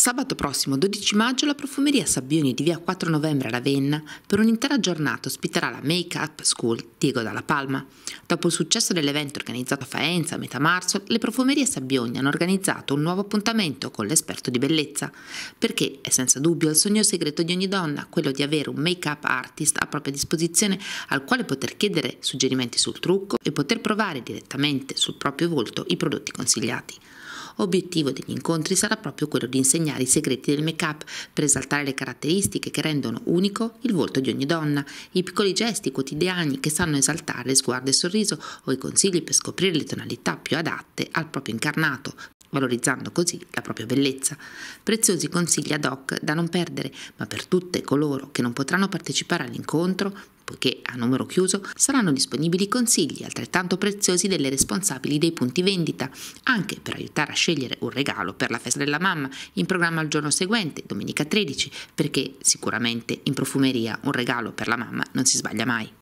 Sabato prossimo, 12 maggio, la profumeria Sabbioni di via 4 novembre a Ravenna per un'intera giornata ospiterà la Make Up School Diego Dalla Palma. Dopo il successo dell'evento organizzato a Faenza a metà marzo, le profumerie Sabbioni hanno organizzato un nuovo appuntamento con l'esperto di bellezza, perché è senza dubbio il sogno segreto di ogni donna quello di avere un make-up artist a propria disposizione al quale poter chiedere suggerimenti sul trucco e poter provare direttamente sul proprio volto i prodotti consigliati. Obiettivo degli incontri sarà proprio quello di insegnare i segreti del make-up per esaltare le caratteristiche che rendono unico il volto di ogni donna, i piccoli gesti quotidiani che sanno esaltare sguardo e sorriso o i consigli per scoprire le tonalità più adatte al proprio incarnato, valorizzando così la propria bellezza. Preziosi consigli ad hoc da non perdere, ma per tutte coloro che non potranno partecipare all'incontro, poiché a numero chiuso, saranno disponibili consigli altrettanto preziosi delle responsabili dei punti vendita, anche per aiutare a scegliere un regalo per la festa della mamma in programma al giorno seguente, domenica 13, perché sicuramente in profumeria un regalo per la mamma non si sbaglia mai.